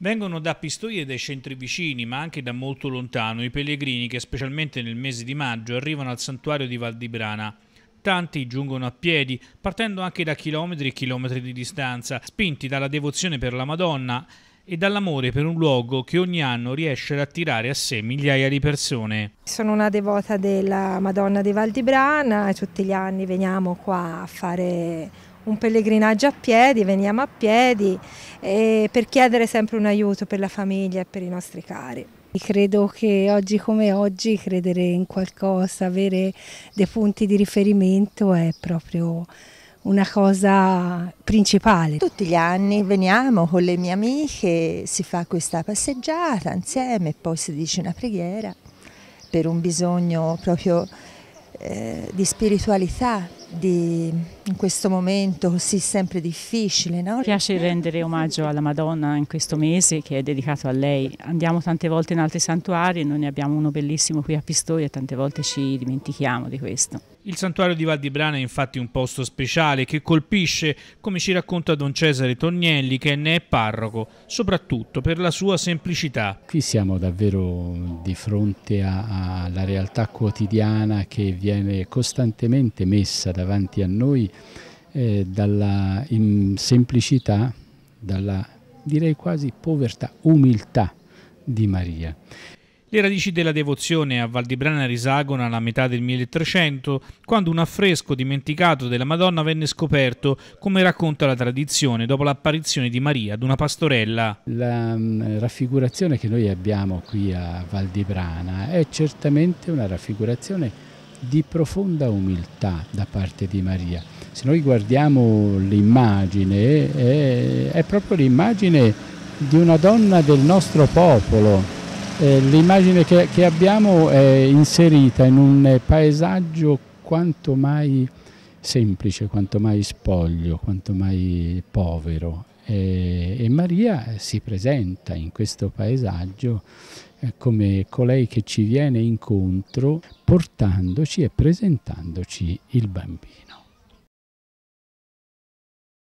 Vengono da Pistoia e dai centri vicini, ma anche da molto lontano, i pellegrini che specialmente nel mese di maggio arrivano al santuario di Valdibrana. Tanti giungono a piedi, partendo anche da chilometri e chilometri di distanza, spinti dalla devozione per la Madonna e dall'amore per un luogo che ogni anno riesce ad attirare a sé migliaia di persone. Sono una devota della Madonna di Valdibrana e tutti gli anni veniamo qua a fare un pellegrinaggio a piedi, veniamo a piedi eh, per chiedere sempre un aiuto per la famiglia e per i nostri cari. Credo che oggi come oggi credere in qualcosa, avere dei punti di riferimento è proprio una cosa principale. Tutti gli anni veniamo con le mie amiche, si fa questa passeggiata insieme, e poi si dice una preghiera per un bisogno proprio eh, di spiritualità di, in questo momento così sempre difficile. No? Mi piace rendere omaggio alla Madonna in questo mese che è dedicato a lei. Andiamo tante volte in altri santuari, noi ne abbiamo uno bellissimo qui a Pistoia e tante volte ci dimentichiamo di questo. Il santuario di Val di Brana è infatti un posto speciale che colpisce, come ci racconta Don Cesare Tognelli che ne è parroco, soprattutto per la sua semplicità. Qui siamo davvero di fronte alla realtà quotidiana che viene costantemente messa davanti a noi eh, dalla semplicità, dalla direi quasi povertà, umiltà di Maria. Le radici della devozione a Valdibrana risalgono alla metà del 1300, quando un affresco dimenticato della Madonna venne scoperto, come racconta la tradizione, dopo l'apparizione di Maria ad una pastorella. La mm, raffigurazione che noi abbiamo qui a Valdibrana è certamente una raffigurazione di profonda umiltà da parte di Maria. Se noi guardiamo l'immagine, è, è proprio l'immagine di una donna del nostro popolo, eh, l'immagine che, che, abbiamo è inserita in un eh, paesaggio quanto mai semplice, quanto mai spoglio, quanto mai povero eh, e, Maria si presenta in questo paesaggio eh, come colei che ci viene incontro portandoci e presentandoci il bambino.